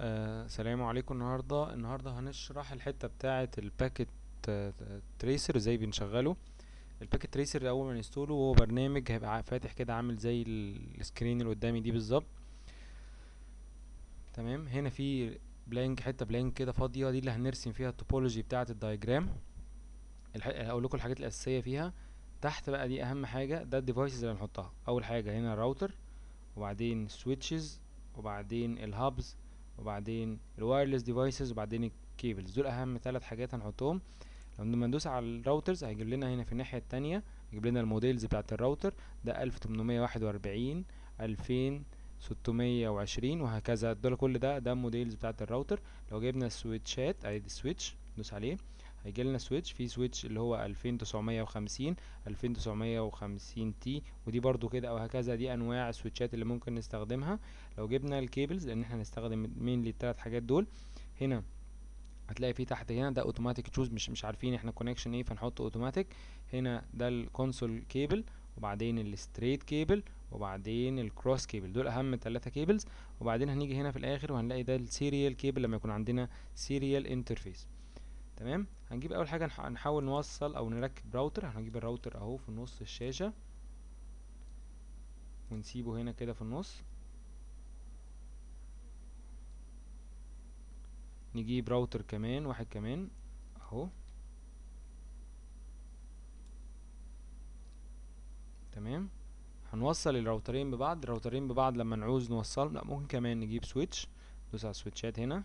آه سلام عليكم النهاردة النهاردة هنشرح الحتة بتاعة الباكت آه، تريسر ازاي بنشغله الباكت تريسر اول ما نستوله هو برنامج هيبقى فاتح كده عامل زي السكرين اللي قدامي دي بالظبط تمام هنا في بلانك حتة بلانك كده فاضية دي اللي هنرسم فيها التوبولوجي بتاعة الدايجرام هقول لكم الحاجات الأساسية فيها تحت بقى دي أهم حاجة ده الديفايسز اللي هنحطها أول حاجة هنا الراوتر وبعدين سويتشز وبعدين الهابز وبعدين الوايرلس ديفايسز وبعدين الكيبلز دول اهم ثلاث حاجات هنحطهم لما ندوس على الراوترز هيجيب لنا هنا في الناحيه التانية هيجيب لنا الموديلز بتاعه الراوتر ده 1841 2620 وهكذا دول كل ده ده موديلز بتاعه الراوتر لو جبنا السويتشات ادي السويتش ندوس عليه هيجي لنا سويتش في سويتش اللي هو 2950 2950 تي ودي برضو كده او هكذا دي انواع السويتشات اللي ممكن نستخدمها لو جبنا الكيبلز لان احنا هنستخدم مين للثلاث حاجات دول هنا هتلاقي في تحت هنا ده اوتوماتيك تشوز مش مش عارفين احنا كونكشن ايه فنحط اوتوماتيك هنا ده الكونسول كيبل وبعدين الستريت كيبل وبعدين الكروس كيبل دول اهم ثلاثه كيبلز وبعدين هنيجي هنا في الاخر وهنلاقي ده السيريال كيبل لما يكون عندنا سيريال انترفيس تمام هنجيب اول حاجه نحاول نوصل او نركب راوتر هنجيب الراوتر اهو في نص الشاشه ونسيبه هنا كده في النص نجيب راوتر كمان واحد كمان اهو تمام هنوصل الراوترين ببعض الراوترين ببعض لما نعوز نوصلهم لا ممكن كمان نجيب سويتش ندوس على السويتشات هنا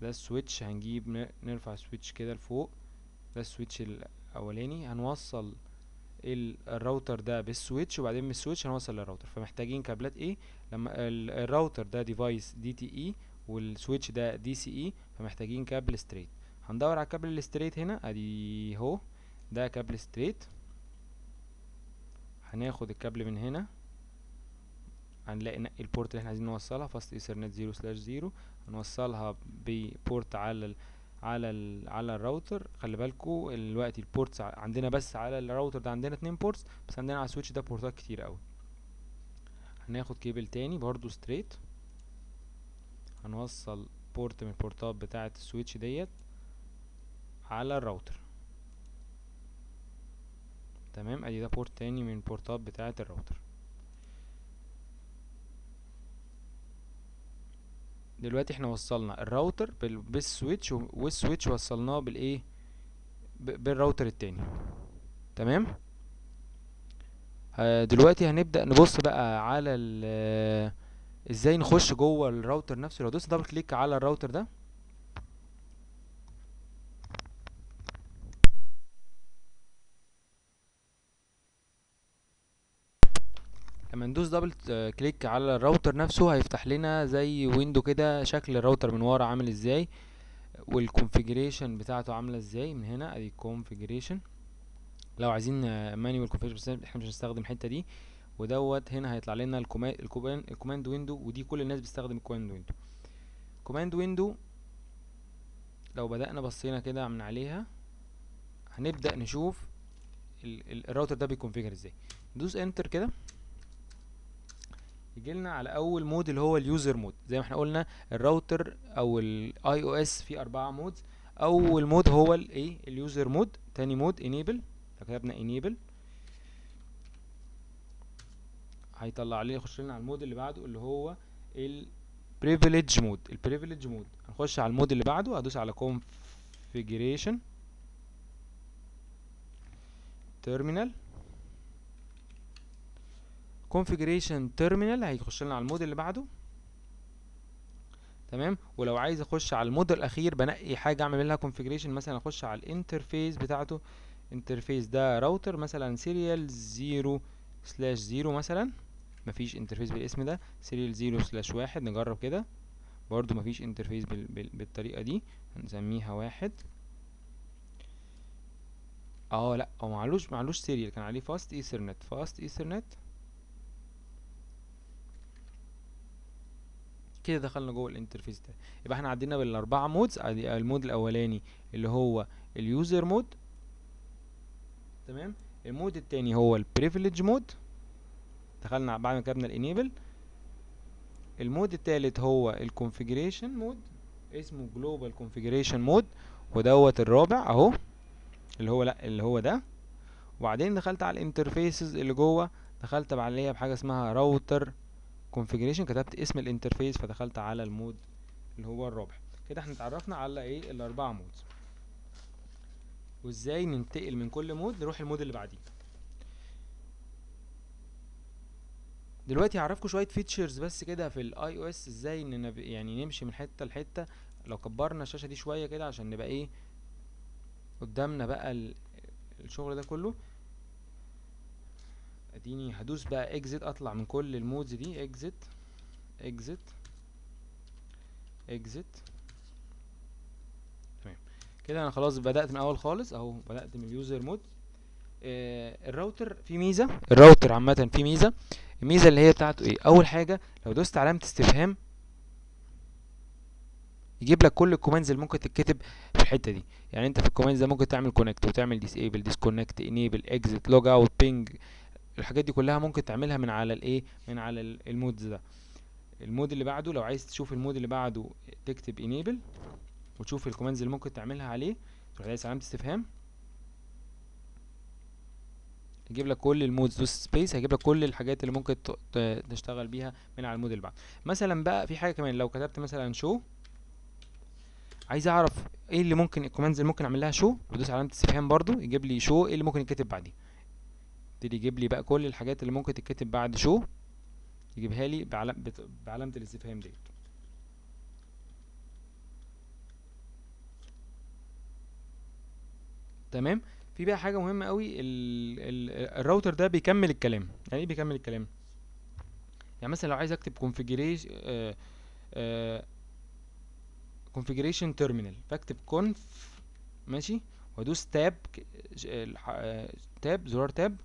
ده السويتش هنجيب نرفع السويتش كده لفوق ده السويتش الاولاني هنوصل الراوتر ده بالسويتش وبعدين من السويتش هنوصل للراوتر فمحتاجين كابلات ايه لما الراوتر ده ديفايس دي تي اي والسويتش ده دي سي اي فمحتاجين كابل ستريت هندور على كابل الستريت هنا ادي هو ده كابل ستريت هناخد الكابل من هنا هنلاقي نقي البورت اللي احنا عايزين نوصلها فاست ايثرنت 0 سلاش 0 هنوصلها ببورت على ال على ال على الراوتر خلي بالكو دلوقتي البورتس عندنا بس على الراوتر ده عندنا اتنين بورتس بس عندنا على السويتش ده بورتات كتير قوي هناخد كيبل تاني برضو ستريت هنوصل بورت من البورتات بتاعة السويتش ديت على الراوتر تمام ادي ده بورت تاني من البورتات بتاعة الراوتر دلوقتي احنا وصلنا الراوتر بالسويتش والسويتش وصلناه بالايه بالراوتر التاني تمام آه، دلوقتي هنبدأ نبص بقى على آه، ازاي نخش جوه الراوتر نفسه لو دوست دبل كليك على الراوتر ده لما ندوس دبل كليك على الراوتر نفسه هيفتح لنا زي ويندو كده شكل الراوتر من ورا عامل ازاي والكونفيجريشن بتاعته عامله ازاي من هنا ادي الكونفيجريشن لو عايزين مانيوال كونفيجريشن احنا مش هنستخدم الحته دي ودوت هنا هيطلع لنا الكوماند ويندو ودي كل الناس بتستخدم الكوماند ويندو كوماند ويندو لو بدأنا بصينا كده من عليها هنبدأ نشوف الراوتر ده بيكونفيجر ازاي ندوس انتر كده يجي لنا على اول مود اللي هو اليوزر مود زي ما احنا قلنا الراوتر او الاي او اس فيه اربعه مودز اول مود هو الايه اليوزر مود تاني مود انيبل كتبنا انيبل هيطلع لي يخش لنا على المود اللي بعده اللي هو البريفليج مود البريفليج مود هنخش على المود اللي بعده هدوس على كونفيجريشن تيرمينال configuration terminal هيخش لنا على المود اللي بعده تمام ولو عايز اخش على المود الاخير بنقي حاجه اعمل لها configuration مثلا اخش على الانترفيس بتاعته انترفيس ده راوتر مثلا سيريال 0 سلاش 0 مثلا مفيش انترفيس بالاسم ده سيريال 0 سلاش 1 نجرب كده برضو مفيش انترفيس بال بال بالطريقه دي هنسميها واحد اه لا هو معلوش معلوش سيريال كان عليه فاست ايثرنت فاست ايثرنت كده دخلنا جوه الانترفيس ده يبقى احنا عدينا بالاربعه مودز المود الاولاني اللي هو اليوزر مود تمام المود الثاني هو البريفليج مود دخلنا بعد ما كتبنا الانيبل المود الثالث هو الكونفيجريشن مود اسمه جلوبال كونفيجريشن مود ودوت الرابع اهو اللي هو لا اللي هو ده وبعدين دخلت على الانترفيسز اللي جوه دخلت عليها بحاجه اسمها راوتر configuration كتبت اسم الانترفيس فدخلت على المود اللي هو الرابع كده احنا اتعرفنا على ايه الاربع مودز وازاي ننتقل من كل مود نروح المود اللي بعديه دلوقتي هعرفكم شويه فيتشرز بس كده في الاي او اس ازاي ان يعني نمشي من حته لحته لو كبرنا الشاشه دي شويه كده عشان نبقى ايه قدامنا بقى الشغل ده كله اديني هدوس بقى اكزت اطلع من كل المودز دي اكزت اكزت اكزت تمام كده انا خلاص بدات من اول خالص اهو بدات من اليوزر مود آه الراوتر فيه ميزه الراوتر عامه فيه ميزه الميزه اللي هي بتاعته ايه اول حاجه لو دوست علامه استفهام يجيب لك كل الكوماندز اللي ممكن تتكتب في الحته دي يعني انت في الكوماندز ده ممكن تعمل كونكت وتعمل ديسيبل ديسكونكت انيبل اكزيت لوج اوت بينج الحاجات دي كلها ممكن تعملها من على الايه من على المودز ده المود اللي بعده لو عايز تشوف المود اللي بعده تكتب enable وتشوف الكوماندز اللي ممكن تعملها عليه تروح دايس علامه استفهام يجيب لك كل المودز دوس سبيس هيجيب لك كل الحاجات اللي ممكن تشتغل بيها من على المود اللي بعده مثلا بقى في حاجه كمان لو كتبت مثلا شو عايز اعرف ايه اللي ممكن الكوماندز اللي ممكن اعمل لها شو بدوس علامه استفهام برضو يجيب لي شو ايه اللي ممكن يتكتب بعديه يبتدي يجيب لي بقى كل الحاجات اللي ممكن تتكتب بعد شو يجيبها لي بعلامة بعلامة الاستفهام ديت تمام في بقى حاجة مهمة قوي ال ال الراوتر ده بيكمل الكلام يعني ايه بيكمل الكلام يعني مثلا لو عايز اكتب configuration كونفيجريشن آه، تيرمينال آه، configuration terminal فاكتب conf ماشي وادوس تاب آه، تاب زرار تاب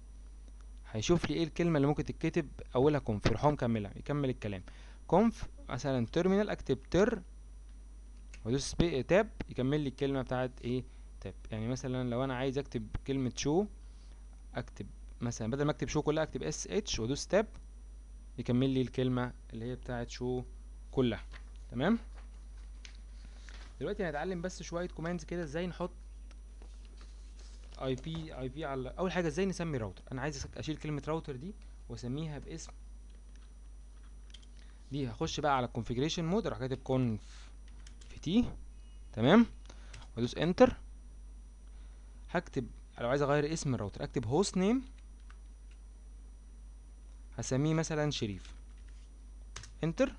هيشوف لي ايه الكلمه اللي ممكن تتكتب اولها كونف يروح مكملها يكمل الكلام كونف مثلا تيرمينال اكتب تر وادوس تاب يكمل لي الكلمه بتاعت ايه تاب يعني مثلا لو انا عايز اكتب كلمه شو اكتب مثلا بدل ما اكتب شو كلها اكتب اس اتش وادوس تاب يكمل لي الكلمه اللي هي بتاعت شو كلها تمام دلوقتي هنتعلم بس شويه كوماندز كده ازاي نحط اي بي اي بي على اول حاجه ازاي نسمي راوتر انا عايز اشيل كلمه راوتر دي واسميها باسم دي هخش بقى على الكونفيجريشن مود اروح كاتب كونف في تي تمام وادوس انتر هكتب لو عايز اغير اسم الراوتر اكتب هوست نيم هسميه مثلا شريف انتر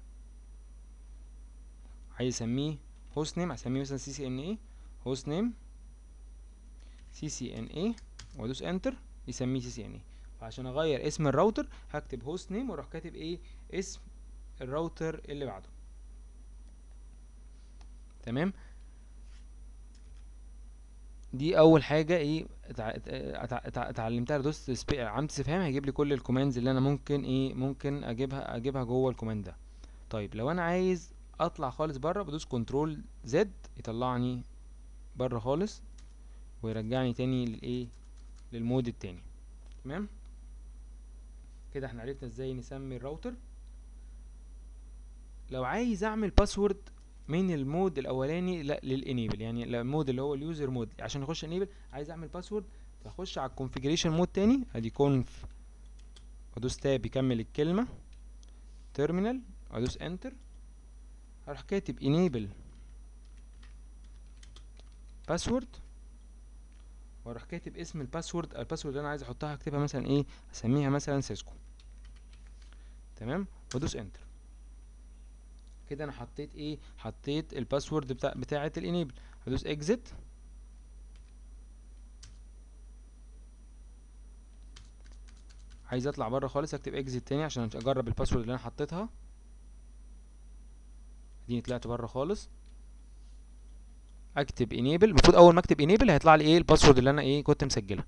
عايز اسميه هوست نيم هسميه مثلا سي سي ان اي هوست نيم سي سي ان اي وادوس انتر يسميه سي سي ان اي فعشان اغير اسم الراوتر هكتب هوست نيم واروح كاتب ايه اسم الراوتر اللي بعده تمام دي اول حاجه ايه اتعلمتها دوست عم استفهام هيجيب لي كل الكوماندز اللي انا ممكن ايه ممكن اجيبها اجيبها جوه الكوماند ده طيب لو انا عايز اطلع خالص بره بدوس كنترول زد يطلعني بره خالص ويرجعني تاني للايه للمود التاني تمام كده احنا عرفنا ازاي نسمي الراوتر لو عايز اعمل باسورد من المود الاولاني للانيبل يعني المود اللي هو اليوزر مود عشان اخش انيبل عايز اعمل باسورد فاخش على الكونفيجريشن مود تاني ادي كونف وادوس تاب يكمل الكلمه تيرمينال وادوس انتر هروح كاتب انيبل باسورد واروح كاتب اسم الباسورد الباسورد اللي انا عايز احطها اكتبها مثلا ايه اسميها مثلا سيسكو تمام وادوس انتر كده انا حطيت ايه حطيت الباسورد بتاع بتاعه الانيبل هدوس اكزيت عايز اطلع بره خالص اكتب اكزيت تاني عشان اجرب الباسورد اللي انا حطيتها اديني طلعت بره خالص اكتب انيبل المفروض اول ما اكتب انيبل هيطلع لي ايه الباسورد اللي انا ايه كنت مسجلها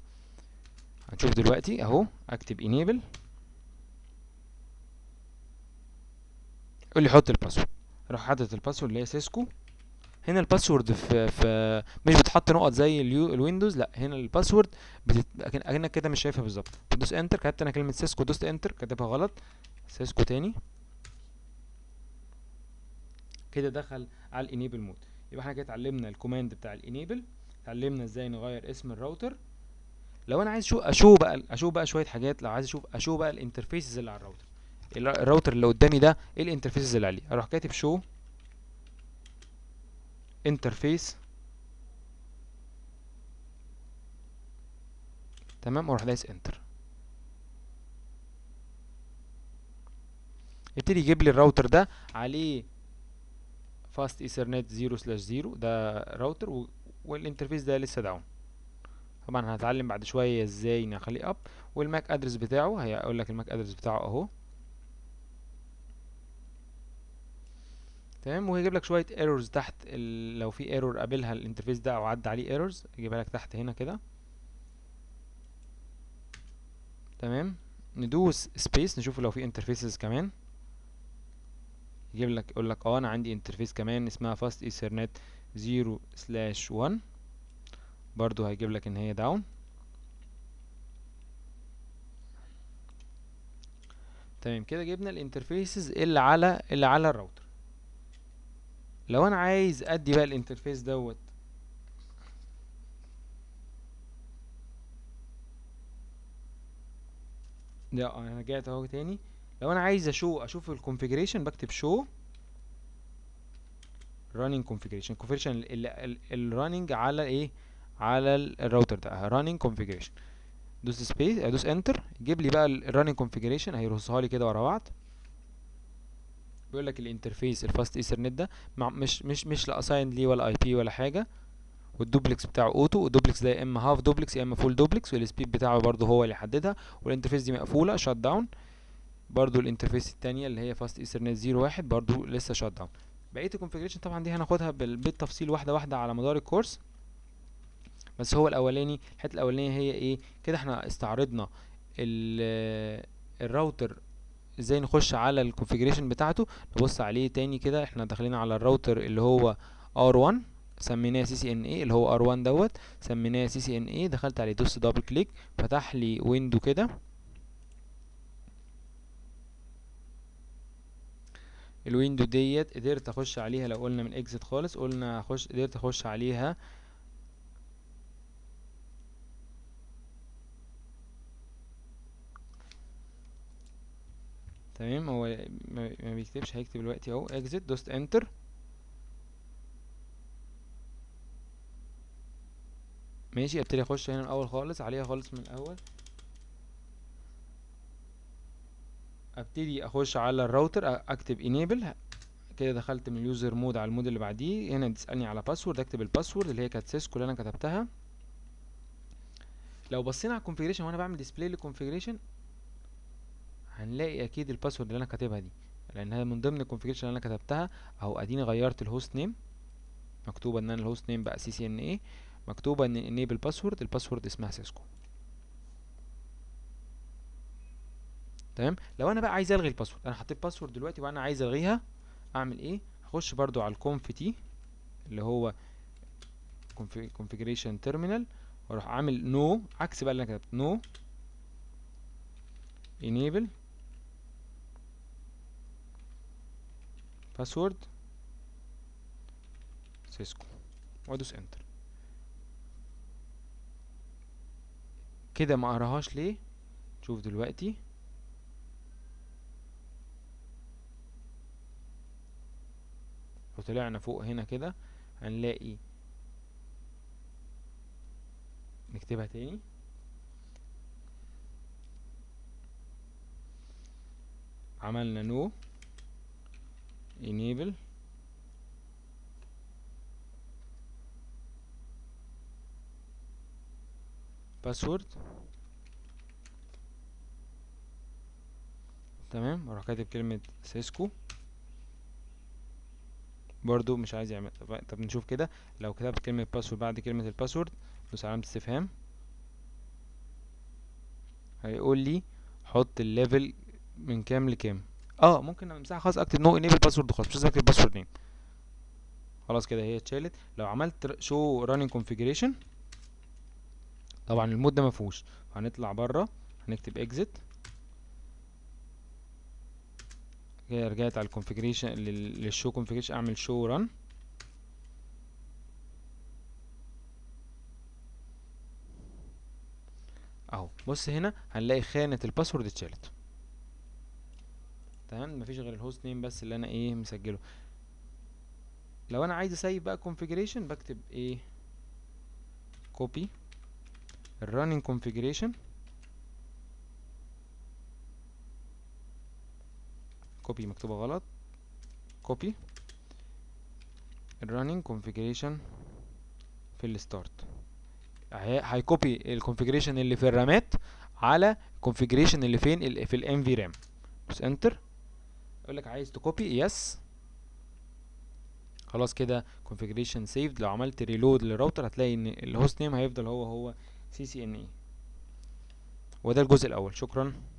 هنشوف دلوقتي اهو اكتب انيبل يقول لي حط الباسورد راح حاطط الباسورد اللي هي سيسكو هنا الباسورد في في مش بتحط نقط زي اليو الويندوز لا هنا الباسورد بتت... اكنك كده مش شايفها بالظبط دوس انتر كتبت انا كلمه سيسكو دوس انتر كاتبها غلط سيسكو تاني كده دخل على الانيبل مود يبقى احنا كده اتعلمنا الكوماند بتاع الانيبل اتعلمنا ازاي نغير اسم الراوتر لو انا عايز اشوف اشوف بقى اشوف بقى شويه حاجات لو عايز اشوف اشوف بقى الانترفيسز اللي على الراوتر الراوتر اللي قدامي ده ايه الانترفيسز اللي عليه اروح كاتب شو انترفيس تمام واروح دايس انتر يبتدي يجيب لي الراوتر ده عليه فاست ايثرنت 0 سلاش 0 ده راوتر والانترفيس ده لسه داون طبعا هنتعلم بعد شويه ازاي نخليه اب والماك ادرس بتاعه هيقول لك الماك ادرس بتاعه اهو تمام وهيجيب لك شويه ايرورز تحت لو في ايرور قابلها الانترفيس ده او عدى عليه ايرورز يجيبها لك تحت هنا كده تمام ندوس سبيس نشوف لو في انترفيسز كمان يجيب لك يقول لك اه انا عندي انترفيس كمان اسمها فاست ايثرنت 0 سلاش 1 برضو هيجيب لك ان هي داون تمام كده جبنا الانترفيسز اللي على اللي على الراوتر لو انا عايز ادي بقى الانترفيس دوت لا انا رجعت اهو تاني لو انا عايز اشو اشوف الكونفيجريشن بكتب شو running configuration configuration الرننج على ايه على الراوتر ده running configuration دوس سبيس ادوس انتر جيب لي بقى الرننج كونفيجريشن هيرصها لي كده ورا بعض بيقول لك الانترفيس الفاست ايثرنت ده مش مش مش لاساين اساين ليه ولا اي بي ولا حاجه والدوبلكس بتاعه اوتو والدوبلكس ده يا اما هاف دوبلكس يا اما فول دوبلكس والسبيد بتاعه برضه هو اللي يحددها والانترفيس دي مقفوله شات داون برضو الانترفيس التانية اللي هي فاست ايثرنت 01 برضو لسه شات داون بقيه الكونفجريشن طبعا دي هناخدها بالتفصيل واحده واحده على مدار الكورس بس هو الاولاني الحته الاولانيه هي ايه كده احنا استعرضنا الراوتر ازاي نخش على الكونفجريشن بتاعته نبص عليه تاني كده احنا داخلين على الراوتر اللي هو R1 سميناه سي سي ان اي اللي هو R1 دوت سميناه سي سي ان اي دخلت عليه دوس دبل كليك فتح لي ويندو كده الويندو ديت قدرت اخش عليها لو قلنا من اكزت خالص قلنا اخش قدرت اخش عليها تمام هو ما بيكتبش هيكتب دلوقتي اهو اكزت دوست انتر ماشي ابتدي اخش هنا الاول خالص عليها خالص من الاول ابتدي اخش على الراوتر اكتب انيبل كده دخلت من اليوزر مود على المود اللي بعديه هنا تسالني على باسورد اكتب الباسورد اللي هي كانت سيسكو اللي انا كتبتها لو بصينا على الكونفيجريشن وانا بعمل ديسبلاي للكونفيجريشن هنلاقي اكيد الباسورد اللي انا كاتبها دي لان هي من ضمن الكونفيجريشن اللي انا كتبتها اهو اديني غيرت الهوست نيم مكتوبه ان انا الهوست نيم بقى سي سي ان ايه مكتوبه ان انيبل باسورد الباسورد اسمها سيسكو تمام لو انا بقى عايز الغي الباسورد انا حطيت باسورد دلوقتي وانا عايز الغيها اعمل ايه هخش برضو على الكونف تي اللي هو configuration terminal واروح عامل نو no. عكس بقى اللي انا كتبت نو enable باسورد سيسكو وادوس انتر كده ما اقراهاش ليه شوف دلوقتي لو طلعنا فوق هنا كده هنلاقي نكتبها تاني عملنا نو انيبل باسورد تمام اروح كاتب كلمة سيسكو برضو مش عايز يعمل طب نشوف كده لو كتبت كلمة باسورد بعد كلمة الباسورد دوس علامة استفهام هيقول لي حط الليفل من كام لكام اه ممكن امسحها خلاص اكتب نو انيبل باسورد خلاص مش لازم اكتب باسورد نيم خلاص كده هي اتشالت لو عملت شو رانينج كونفجريشن طبعا المود ده ما فيهوش هنطلع بره هنكتب اكزيت رجعت على الكونفيجريشن للشو كونفيجريشن اعمل شو ران اهو بص هنا هنلاقي خانه الباسورد اتشالت تمام مفيش غير الهوست نيم بس اللي انا ايه مسجله لو انا عايز اسيب بقى configuration بكتب ايه copy running configuration كوبي مكتوبة غلط كوبي الرننج كونفيجريشن في الستارت هيكوبي الكونفيجريشن اللي في الرامات على الكونفيجريشن اللي فين اللي في الام في رام بس انتر يقول لك عايز تكوبي يس خلاص كده كونفيجريشن سيفد لو عملت ريلود للراوتر هتلاقي ان الهوست نيم هيفضل هو هو سي سي ان اي وده الجزء الاول شكرا